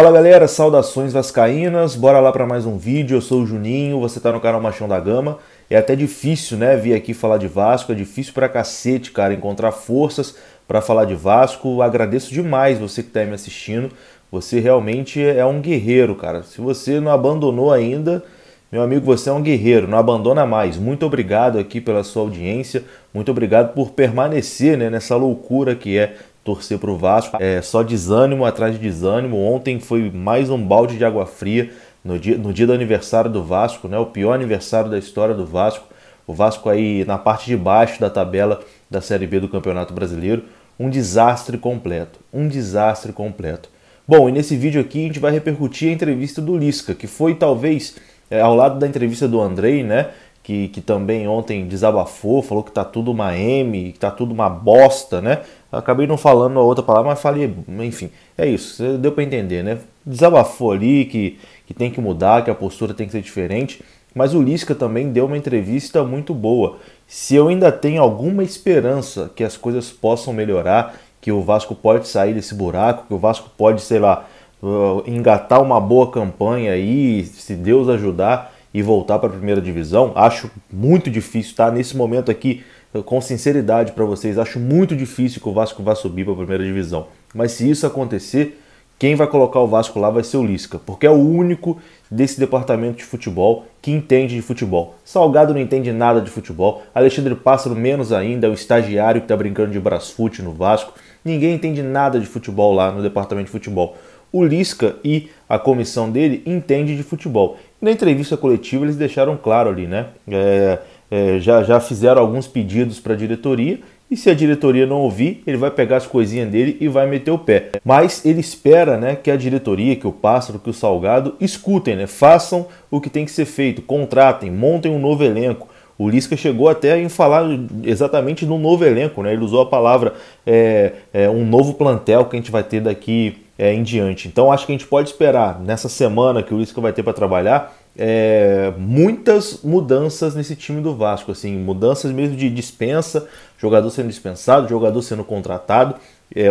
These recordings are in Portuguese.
Fala galera, saudações vascaínas, bora lá para mais um vídeo, eu sou o Juninho, você tá no canal Machão da Gama. É até difícil, né, vir aqui falar de Vasco, é difícil pra cacete, cara, encontrar forças para falar de Vasco. Agradeço demais você que tá me assistindo, você realmente é um guerreiro, cara. Se você não abandonou ainda, meu amigo, você é um guerreiro, não abandona mais. Muito obrigado aqui pela sua audiência, muito obrigado por permanecer né, nessa loucura que é torcer para o Vasco. É só desânimo atrás de desânimo. Ontem foi mais um balde de água fria no dia, no dia do aniversário do Vasco, né? O pior aniversário da história do Vasco. O Vasco aí na parte de baixo da tabela da Série B do Campeonato Brasileiro. Um desastre completo. Um desastre completo. Bom, e nesse vídeo aqui a gente vai repercutir a entrevista do Lisca, que foi talvez é, ao lado da entrevista do Andrei, né? Que, que também ontem desabafou, falou que tá tudo uma M, que tá tudo uma bosta, né? acabei não falando a outra palavra, mas falei, enfim, é isso, deu para entender, né? Desabafou ali que, que tem que mudar, que a postura tem que ser diferente, mas o Lisca também deu uma entrevista muito boa. Se eu ainda tenho alguma esperança que as coisas possam melhorar, que o Vasco pode sair desse buraco, que o Vasco pode, sei lá, uh, engatar uma boa campanha aí, se Deus ajudar e voltar para a primeira divisão, acho muito difícil, tá? Nesse momento aqui, com sinceridade para vocês, acho muito difícil que o Vasco vá subir para a primeira divisão. Mas se isso acontecer, quem vai colocar o Vasco lá vai ser o Lisca, porque é o único desse departamento de futebol que entende de futebol. Salgado não entende nada de futebol, Alexandre Pássaro menos ainda, é o estagiário que está brincando de brasfute no Vasco. Ninguém entende nada de futebol lá no departamento de futebol. O Lisca e a comissão dele entende de futebol. Na entrevista coletiva eles deixaram claro ali, né? É, é, já, já fizeram alguns pedidos para a diretoria e se a diretoria não ouvir, ele vai pegar as coisinhas dele e vai meter o pé. Mas ele espera né, que a diretoria, que o Pássaro, que o Salgado escutem, né, façam o que tem que ser feito, contratem, montem um novo elenco. O Lisca chegou até em falar exatamente no novo elenco, né? ele usou a palavra é, é, um novo plantel que a gente vai ter daqui é, em diante. Então acho que a gente pode esperar nessa semana que o Lisca vai ter para trabalhar é, muitas mudanças nesse time do Vasco, assim, mudanças mesmo de dispensa, jogador sendo dispensado, jogador sendo contratado, é,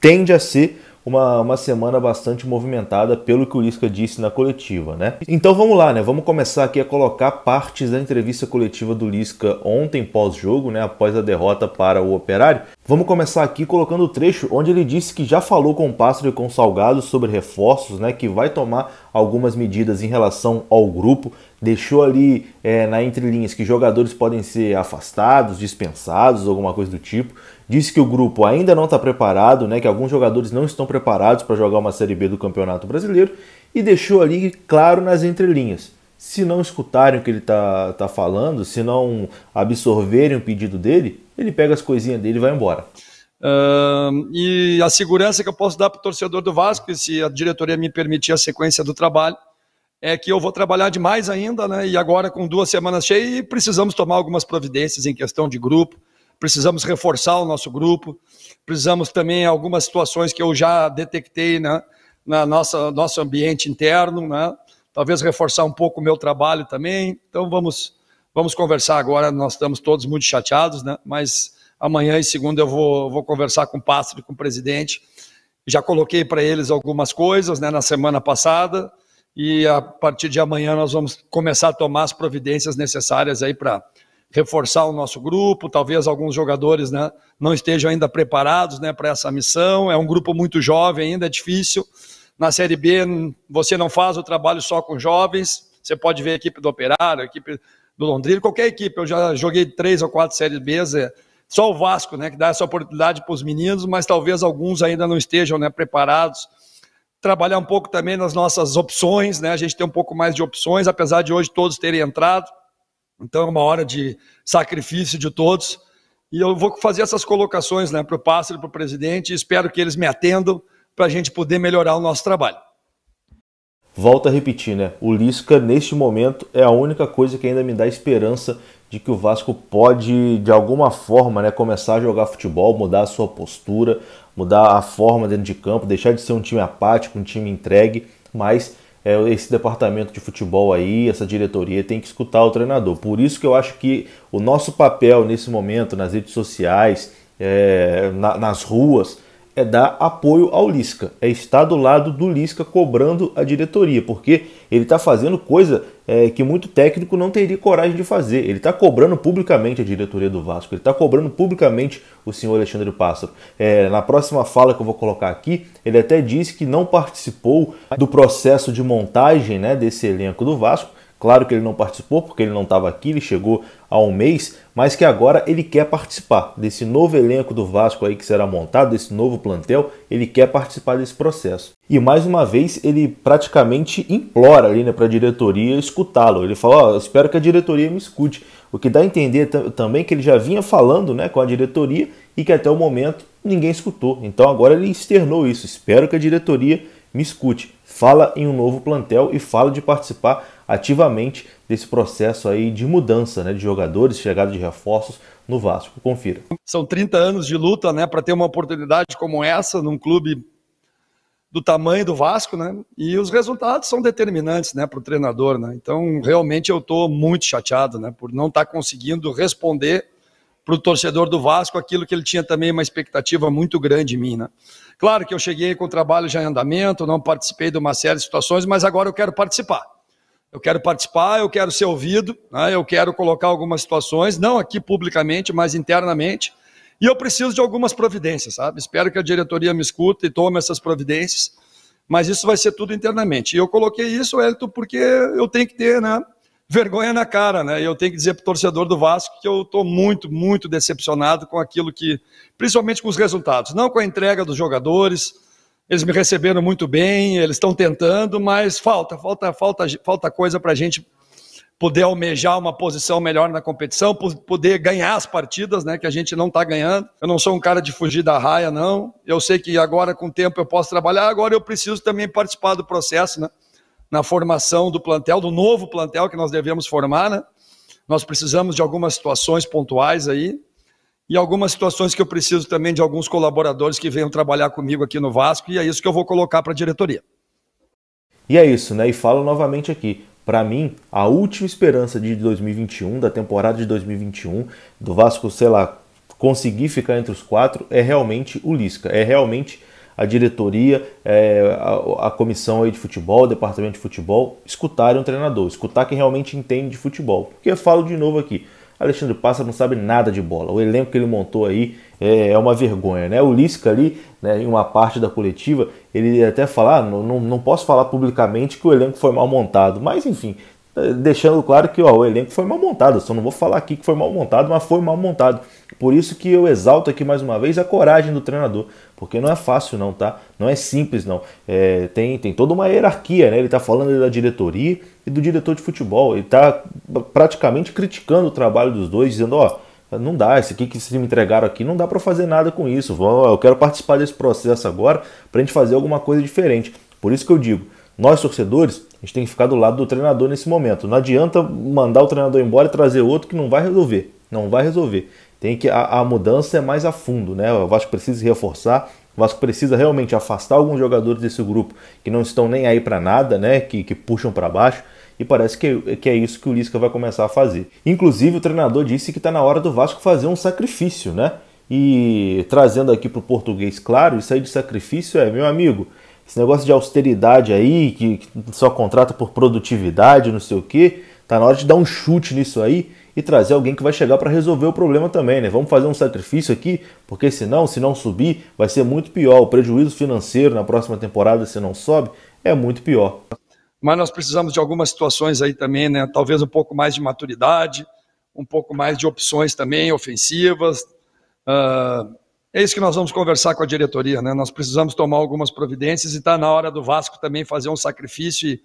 tende a ser uma, uma semana bastante movimentada, pelo que o Lisca disse na coletiva, né? Então vamos lá, né? Vamos começar aqui a colocar partes da entrevista coletiva do Lisca ontem pós-jogo, né? Após a derrota para o Operário. Vamos começar aqui colocando o trecho onde ele disse que já falou com o Pássaro e com o Salgado sobre reforços, né? Que vai tomar algumas medidas em relação ao grupo, deixou ali é, na entrelinhas que jogadores podem ser afastados, dispensados, alguma coisa do tipo. Disse que o grupo ainda não está preparado, né, que alguns jogadores não estão preparados para jogar uma Série B do Campeonato Brasileiro e deixou ali claro nas entrelinhas. Se não escutarem o que ele está tá falando, se não absorverem o pedido dele, ele pega as coisinhas dele e vai embora. Uh, e a segurança que eu posso dar para o torcedor do Vasco, se a diretoria me permitir a sequência do trabalho, é que eu vou trabalhar demais ainda, né? E agora com duas semanas cheias, e precisamos tomar algumas providências em questão de grupo, precisamos reforçar o nosso grupo, precisamos também algumas situações que eu já detectei, né? Na nossa nosso ambiente interno, né? Talvez reforçar um pouco o meu trabalho também. Então vamos vamos conversar agora. Nós estamos todos muito chateados, né? Mas amanhã e segunda eu vou, vou conversar com o Pássaro, com o presidente. Já coloquei para eles algumas coisas, né? Na semana passada e a partir de amanhã nós vamos começar a tomar as providências necessárias aí para reforçar o nosso grupo, talvez alguns jogadores né, não estejam ainda preparados né, para essa missão, é um grupo muito jovem ainda, é difícil. Na Série B, você não faz o trabalho só com jovens, você pode ver a equipe do Operário, a equipe do Londrina, qualquer equipe, eu já joguei três ou quatro Séries B, é só o Vasco, né, que dá essa oportunidade para os meninos, mas talvez alguns ainda não estejam né, preparados, trabalhar um pouco também nas nossas opções, né? A gente tem um pouco mais de opções, apesar de hoje todos terem entrado. Então é uma hora de sacrifício de todos. E eu vou fazer essas colocações né, para o pássaro e para o presidente. Espero que eles me atendam para a gente poder melhorar o nosso trabalho. Volto a repetir, né? O Lisca, neste momento, é a única coisa que ainda me dá esperança de que o Vasco pode, de alguma forma, né, começar a jogar futebol, mudar a sua postura, mudar a forma dentro de campo, deixar de ser um time apático, um time entregue, mas é, esse departamento de futebol aí, essa diretoria tem que escutar o treinador. Por isso que eu acho que o nosso papel nesse momento, nas redes sociais, é, na, nas ruas, é dar apoio ao Lisca, é estar do lado do Lisca cobrando a diretoria, porque ele está fazendo coisa é, que muito técnico não teria coragem de fazer. Ele está cobrando publicamente a diretoria do Vasco, ele está cobrando publicamente o senhor Alexandre Pássaro. É, na próxima fala que eu vou colocar aqui, ele até disse que não participou do processo de montagem né, desse elenco do Vasco, Claro que ele não participou porque ele não estava aqui, ele chegou há um mês, mas que agora ele quer participar desse novo elenco do Vasco aí que será montado, desse novo plantel, ele quer participar desse processo. E mais uma vez ele praticamente implora ali né, para a diretoria escutá-lo. Ele fala: oh, espero que a diretoria me escute. O que dá a entender também que ele já vinha falando né, com a diretoria e que até o momento ninguém escutou. Então agora ele externou isso. Espero que a diretoria me escute. Fala em um novo plantel e fala de participar ativamente desse processo aí de mudança né, de jogadores, chegada de reforços no Vasco. Confira. São 30 anos de luta né, para ter uma oportunidade como essa num clube do tamanho do Vasco, né? E os resultados são determinantes, né, para o treinador, né? Então, realmente eu estou muito chateado, né, por não estar tá conseguindo responder para o torcedor do Vasco aquilo que ele tinha também uma expectativa muito grande em mim, né? Claro que eu cheguei com o trabalho já em andamento, não participei de uma série de situações, mas agora eu quero participar eu quero participar, eu quero ser ouvido, né? eu quero colocar algumas situações, não aqui publicamente, mas internamente, e eu preciso de algumas providências, sabe? Espero que a diretoria me escute e tome essas providências, mas isso vai ser tudo internamente. E eu coloquei isso, Elton, porque eu tenho que ter né, vergonha na cara, né? Eu tenho que dizer para o torcedor do Vasco que eu estou muito, muito decepcionado com aquilo que, principalmente com os resultados, não com a entrega dos jogadores, eles me receberam muito bem, eles estão tentando, mas falta, falta, falta, falta coisa para a gente poder almejar uma posição melhor na competição, poder ganhar as partidas, né, que a gente não está ganhando. Eu não sou um cara de fugir da raia, não. Eu sei que agora, com o tempo, eu posso trabalhar. Agora eu preciso também participar do processo, né, na formação do plantel, do novo plantel que nós devemos formar, né. Nós precisamos de algumas situações pontuais aí e algumas situações que eu preciso também de alguns colaboradores que venham trabalhar comigo aqui no Vasco, e é isso que eu vou colocar para a diretoria. E é isso, né? E falo novamente aqui. Para mim, a última esperança de 2021, da temporada de 2021, do Vasco, sei lá, conseguir ficar entre os quatro, é realmente o Lisca, é realmente a diretoria, é, a, a, comissão aí de futebol, o departamento de futebol, escutarem o treinador, escutar quem realmente entende de futebol. Porque eu falo de novo aqui, Alexandre Passa não sabe nada de bola. O elenco que ele montou aí é, é uma vergonha, né? O Lisca ali, né, em uma parte da coletiva, ele até falar, ah, não, não, não posso falar publicamente que o elenco foi mal montado, mas enfim, deixando claro que ó, o elenco foi mal montado. Só não vou falar aqui que foi mal montado, mas foi mal montado. Por isso que eu exalto aqui mais uma vez a coragem do treinador, porque não é fácil não, tá? Não é simples não. É, tem, tem toda uma hierarquia, né? Ele tá falando da diretoria e do diretor de futebol. Ele tá praticamente criticando o trabalho dos dois, dizendo ó, não dá, esse aqui que vocês me entregaram aqui não dá para fazer nada com isso. Eu quero participar desse processo agora para a gente fazer alguma coisa diferente. Por isso que eu digo, nós torcedores a gente tem que ficar do lado do treinador nesse momento. Não adianta mandar o treinador embora e trazer outro que não vai resolver. Não vai resolver. Tem que a, a mudança é mais a fundo, né? O Vasco precisa reforçar, o Vasco precisa realmente afastar alguns jogadores desse grupo que não estão nem aí para nada, né? Que, que puxam para baixo. E parece que, que é isso que o Lisca vai começar a fazer. Inclusive, o treinador disse que está na hora do Vasco fazer um sacrifício, né? E trazendo aqui para o português, claro, isso aí de sacrifício é, meu amigo, esse negócio de austeridade aí, que, só contrata por produtividade, não sei o quê, tá na hora de dar um chute nisso aí e trazer alguém que vai chegar para resolver o problema também, né? Vamos fazer um sacrifício aqui, porque senão, se não subir, vai ser muito pior. O prejuízo financeiro na próxima temporada, se não sobe, é muito pior. Mas nós precisamos de algumas situações aí também, né? Talvez um pouco mais de maturidade, um pouco mais de opções também ofensivas. Uh, é isso que nós vamos conversar com a diretoria, né? Nós precisamos tomar algumas providências e está na hora do Vasco também fazer um sacrifício e,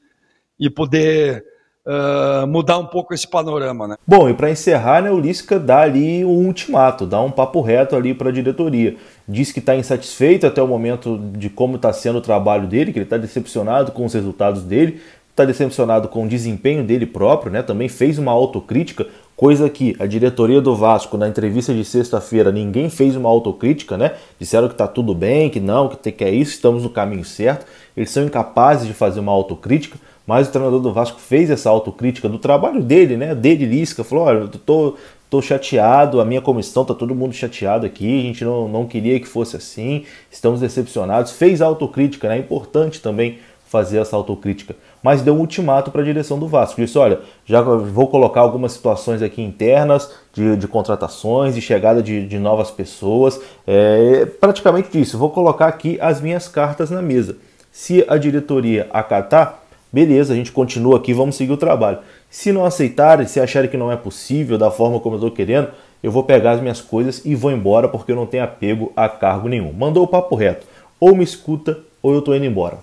e poder uh, mudar um pouco esse panorama, né? Bom, e para encerrar, né, o Lisca dá ali um ultimato, dá um papo reto ali para a diretoria. Diz que está insatisfeito até o momento de como está sendo o trabalho dele, que ele está decepcionado com os resultados dele, está decepcionado com o desempenho dele próprio, né? Também fez uma autocrítica, coisa que a diretoria do Vasco, na entrevista de sexta-feira, ninguém fez uma autocrítica, né? Disseram que tá tudo bem, que não, que, que é isso, estamos no caminho certo. Eles são incapazes de fazer uma autocrítica, mas o treinador do Vasco fez essa autocrítica do trabalho dele, né? Dele, Lisca, falou: olha, eu tô, tô chateado, a minha comissão tá todo mundo chateado aqui, a gente não, não queria que fosse assim, estamos decepcionados. Fez autocrítica, né? É importante também fazer essa autocrítica. Mas deu um ultimato para a direção do Vasco. Disse: olha, já vou colocar algumas situações aqui internas de, de contratações, de chegada de, de novas pessoas. É, praticamente isso. vou colocar aqui as minhas cartas na mesa. Se a diretoria acatar, beleza, a gente continua aqui, vamos seguir o trabalho. Se não aceitarem, se acharem que não é possível da forma como eu estou querendo, eu vou pegar as minhas coisas e vou embora porque eu não tenho apego a cargo nenhum. Mandou o papo reto. Ou me escuta ou eu estou indo embora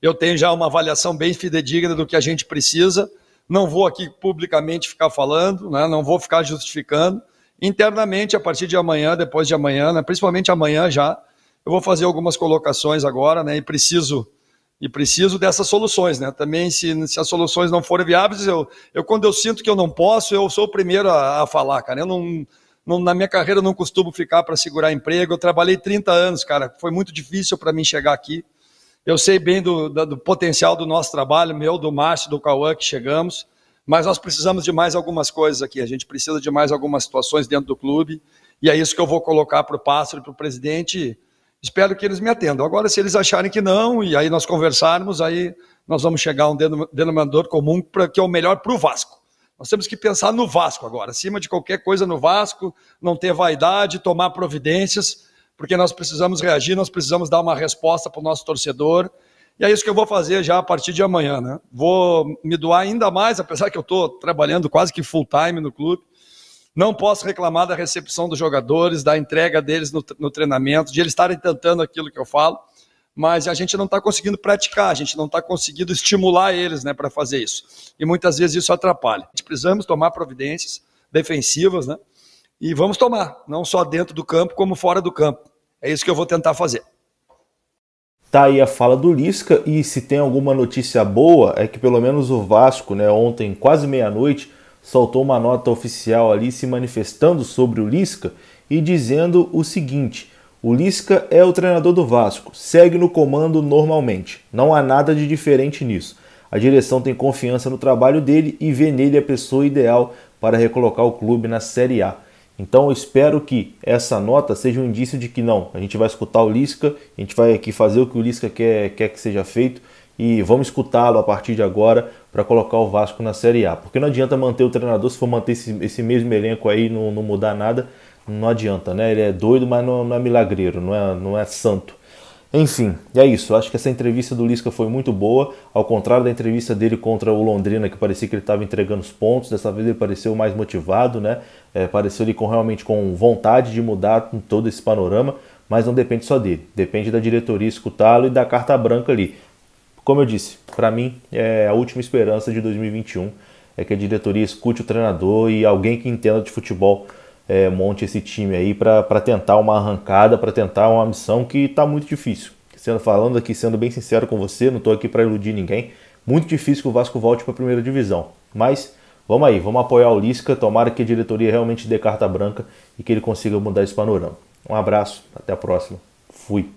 eu tenho já uma avaliação bem fidedigna do que a gente precisa. Não vou aqui publicamente ficar falando, né? não vou ficar justificando. Internamente, a partir de amanhã, depois de amanhã, né? principalmente amanhã já, eu vou fazer algumas colocações agora, né? E preciso e preciso dessas soluções, né? Também se, se as soluções não forem viáveis, eu, eu quando eu sinto que eu não posso, eu sou o primeiro a, a falar, cara. Eu não, não, na minha carreira eu não costumo ficar para segurar emprego. Eu trabalhei 30 anos, cara. Foi muito difícil para mim chegar aqui. Eu sei bem do, do potencial do nosso trabalho, meu, do Márcio, do Cauã, que chegamos, mas nós precisamos de mais algumas coisas aqui. A gente precisa de mais algumas situações dentro do clube, e é isso que eu vou colocar para o Pássaro e para o presidente. Espero que eles me atendam. Agora, se eles acharem que não, e aí nós conversarmos, aí nós vamos chegar a um denominador comum para que é o melhor para o Vasco. Nós temos que pensar no Vasco agora, acima de qualquer coisa no Vasco, não ter vaidade, tomar providências porque nós precisamos reagir, nós precisamos dar uma resposta para o nosso torcedor. E é isso que eu vou fazer já a partir de amanhã, né? Vou me doar ainda mais, apesar que eu estou trabalhando quase que full time no clube. Não posso reclamar da recepção dos jogadores, da entrega deles no, no treinamento, de eles estarem tentando aquilo que eu falo, mas a gente não está conseguindo praticar, a gente não está conseguindo estimular eles né, para fazer isso. E muitas vezes isso atrapalha. Precisamos tomar providências defensivas, né? e vamos tomar, não só dentro do campo, como fora do campo. É isso que eu vou tentar fazer. Tá aí a fala do Lisca e se tem alguma notícia boa é que pelo menos o Vasco, né, ontem quase meia-noite, soltou uma nota oficial ali se manifestando sobre o Lisca e dizendo o seguinte: o Lisca é o treinador do Vasco, segue no comando normalmente. Não há nada de diferente nisso. A direção tem confiança no trabalho dele e vê nele a pessoa ideal para recolocar o clube na Série A. Então eu espero que essa nota seja um indício de que não, a gente vai escutar o Lisca, a gente vai aqui fazer o que o Lisca quer, quer que seja feito e vamos escutá-lo a partir de agora para colocar o Vasco na Série A. Porque não adianta manter o treinador se for manter esse, esse mesmo elenco aí não, não mudar nada, não adianta, né? Ele é doido, mas não, não é milagreiro, não é, não é santo. Enfim, é isso. Acho que essa entrevista do Lisca foi muito boa. Ao contrário da entrevista dele contra o Londrina, que parecia que ele estava entregando os pontos, dessa vez ele pareceu mais motivado, né? É, pareceu ele com, realmente com vontade de mudar todo esse panorama, mas não depende só dele. Depende da diretoria escutá-lo e da carta branca ali. Como eu disse, para mim é a última esperança de 2021 é que a diretoria escute o treinador e alguém que entenda de futebol é, monte esse time aí para tentar uma arrancada, para tentar uma missão que está muito difícil. Sendo falando aqui, sendo bem sincero com você, não estou aqui para iludir ninguém. Muito difícil que o Vasco volte para a primeira divisão. Mas vamos aí, vamos apoiar o Lisca. Tomara que a diretoria realmente dê carta branca e que ele consiga mudar esse panorama. Um abraço, até a próxima. Fui.